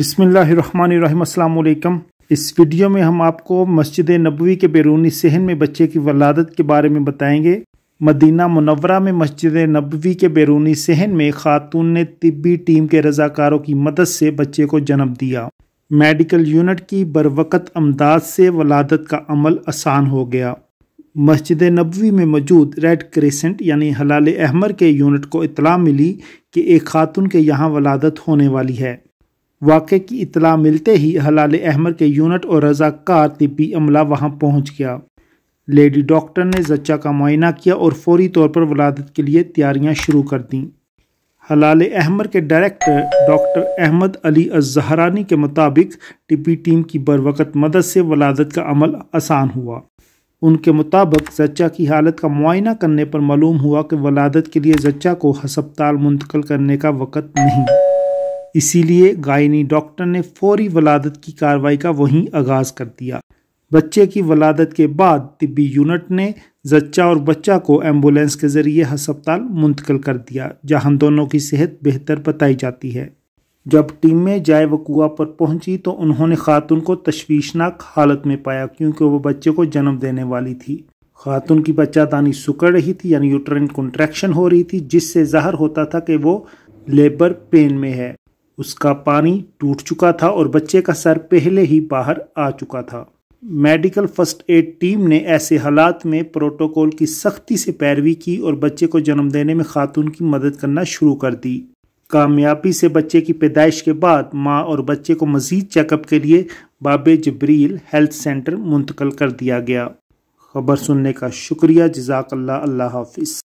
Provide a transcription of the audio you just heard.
बिसमीम् इस वीडियो में हम आपको मस्जिद नबवी के बैरूनी सहन में बच्चे की वलादत के बारे में बताएंगे मदीना मुनवरा में मस्जिद नबवी के बैरूनी सहन में खातून ने तिब्बी टीम के रजाकारों की मदद से बच्चे को जन्म दिया मेडिकल यूनिट की बरवकत अमदाद से वलादत का अमल आसान हो गया मस्जिद नबवी में मौजूद रेड क्रेसेंट यानी हलाल अहमर के यूनिट को इतला मिली कि एक खातून के यहाँ वलादत होने वाली है वाक़े की इतला मिलते ही हलाल अहमद के यूनिट और रजाकार तिबी अमला वहाँ पहुँच गया लेडी डॉक्टर ने जच्चा का मुआयना किया और फौरी तौर पर वलादत के लिए तैयारियाँ शुरू कर दीं हलाल अहमद के डायरेक्टर डॉक्टर अहमद अली अजहरानी के मुताबिक टिबी टीम की बरवक़त मदद से वलादत का अमल आसान हुआ उनके मुताबिक जच्चा की हालत का मुआयना करने पर मालूम हुआ कि वलादत के लिए जच्चा को हस्पताल मुंतकल करने का वक़्त नहीं इसीलिए गायनी डॉक्टर ने फौरी वलादत की कार्रवाई का वहीं आगाज़ कर दिया बच्चे की वलादत के बाद तिब्बी यूनिट ने जच्चा और बच्चा को एम्बुलेंस के ज़रिए हस्पताल मुंतकिल कर दिया जहां दोनों की सेहत बेहतर बताई जाती है जब टीमें जाए वकुआ पर पहुंची तो उन्होंने खातून को तशवीशनाक हालत में पाया क्योंकि वह बच्चे को जन्म देने वाली थी खातून की बच्चादानी सुकड़ रही थी यानी यूट्रेन कॉन्ट्रैक्शन हो रही थी जिससे जाहिर होता था कि वो लेबर पेन में है उसका पानी टूट चुका था और बच्चे का सर पहले ही बाहर आ चुका था मेडिकल फर्स्ट एड टीम ने ऐसे हालात में प्रोटोकॉल की सख्ती से पैरवी की और बच्चे को जन्म देने में खातून की मदद करना शुरू कर दी कामयाबी से बच्चे की पैदाइश के बाद माँ और बच्चे को मजीद चेकअप के लिए बाबे जबरील हेल्थ सेंटर मुंतकल कर दिया गया खबर सुनने का शुक्रिया जजाकल्ला अल्लाह हाफिज़